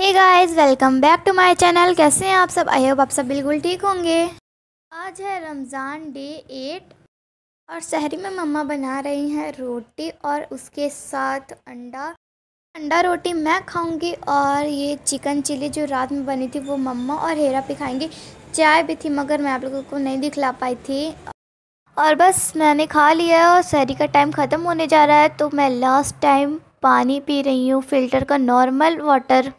hey guys welcome back to my channel कैसे हैं आप सब आई होप आप सब बिल्कुल ठीक होंगे आज है रमज़ान डे एट और शहरी में मम्मा बना रही हैं रोटी और उसके साथ अंडा अंडा रोटी मैं खाऊंगी और ये चिकन चिली जो रात में बनी थी वो मम्मा और हेरा भी खाएंगे चाय भी थी मगर मैं आप लोगों को नहीं दिखला पाई थी और बस मैंने खा लिया है और शहरी का टाइम ख़त्म होने जा रहा है तो मैं लास्ट टाइम पानी पी रही हूँ फ़िल्टर का नॉर्मल वाटर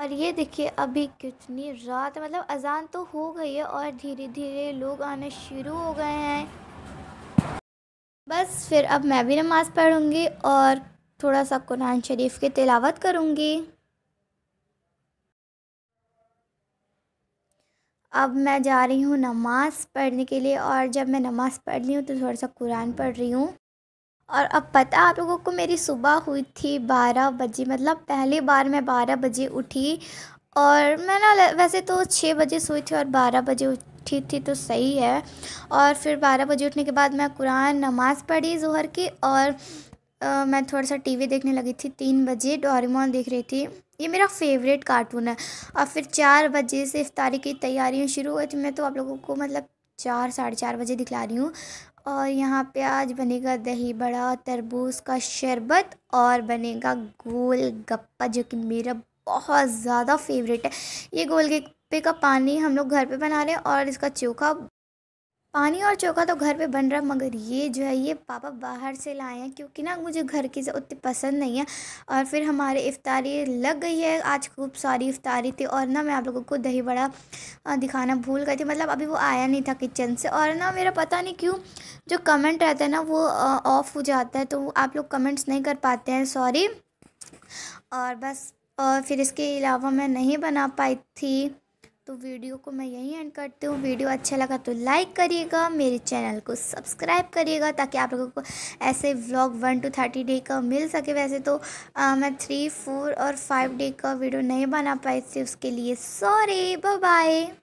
और ये देखिए अभी कितनी रात मतलब अजान तो हो गई है और धीरे धीरे लोग आने शुरू हो गए हैं बस फिर अब मैं भी नमाज़ पढ़ूँगी और थोड़ा सा कुरान शरीफ की तिलावत करूँगी अब मैं जा रही हूँ नमाज़ पढ़ने के लिए और जब मैं नमाज़ पढ़ रही हूँ तो थोड़ा सा कुरान पढ़ रही हूँ और अब पता आप लोगों को मेरी सुबह हुई थी बारह बजे मतलब पहली बार मैं बारह बजे उठी और मैं ना वैसे तो छः बजे सोई थी और बारह बजे उठी थी तो सही है और फिर बारह बजे उठने के बाद मैं कुरान नमाज़ पढ़ी जहर की और आ, मैं थोड़ा सा टीवी देखने लगी थी तीन बजे डोरेमोन देख रही थी ये मेरा फेवरेट कार्टून है और फिर चार बजे से इफ्तारी की तैयारियाँ शुरू हुई थी तो मैं तो आप लोगों को मतलब चार साढ़े चार बजे दिखला रही हूँ और यहाँ पे आज बनेगा दही बड़ा तरबूज का शरबत और बनेगा गोल गप्पा जो कि मेरा बहुत ज़्यादा फेवरेट है ये गोल गप्पे का पानी हम लोग घर पे बना रहे हैं और इसका चोखा पानी और चोखा तो घर पे बन रहा मगर ये जो है ये पापा बाहर से लाए हैं क्योंकि ना मुझे घर की उतनी पसंद नहीं है और फिर हमारे इफ्तारी लग गई है आज खूब सारी इफ्तारी थी और ना मैं आप लोगों को दही बड़ा दिखाना भूल गई थी मतलब अभी वो आया नहीं था किचन से और ना मेरा पता नहीं क्यों जो कमेंट रहता है ना वो ऑफ़ हो जाता है तो आप लोग कमेंट्स नहीं कर पाते हैं सॉरी और बस और फिर इसके अलावा मैं नहीं बना पाई थी तो वीडियो को मैं यहीं एंड करती हूँ वीडियो अच्छा लगा तो लाइक करिएगा मेरे चैनल को सब्सक्राइब करिएगा ताकि आप लोगों को ऐसे vlog one two thirty day का मिल सके वैसे तो आ, मैं थ्री फोर और फाइव डे का वीडियो नहीं बना पाई थी उसके लिए सॉरी बाय